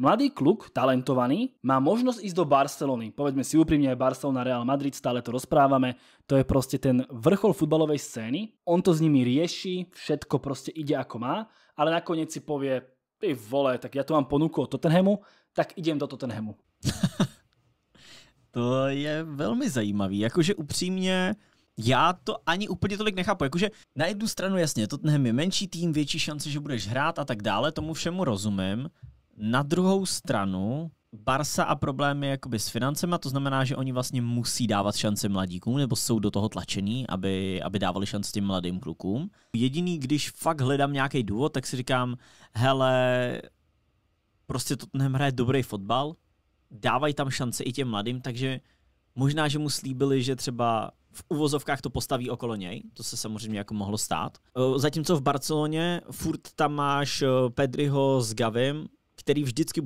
Mladý kluk, talentovaný, má možnosť ísť do Barcelony. Povedzme si úprimne, Barcelona, Real Madrid, stále to rozprávame. To je proste ten vrchol futbalovej scény. On to s nimi rieši, všetko proste ide ako má, ale nakoniec si povie, ty vole, tak ja tu mám ponuku od Tottenhamu, tak idem do Tottenhamu. to je velmi zajímavý, jakože upřímně já to ani úplně tolik nechápu. Jakože na jednu stranu jasně, Tottenham je menší tým, větší šance, že budeš hrát a tak dále, tomu všemu rozumím. Na druhou stranu, Barsa a problémy jakoby s financema, to znamená, že oni vlastně musí dávat šance mladíkům, nebo jsou do toho tlačení, aby, aby dávali šance těm mladým klukům. Jediný, když fakt hledám nějaký důvod, tak si říkám, hele, prostě to hraje dobrý fotbal, dávají tam šance i těm mladým, takže možná, že mu slíbili, že třeba v uvozovkách to postaví okolo něj, to se samozřejmě jako mohlo stát. E, zatímco v Barceloně furt tam máš e, Pedriho s Gavim, který vždycky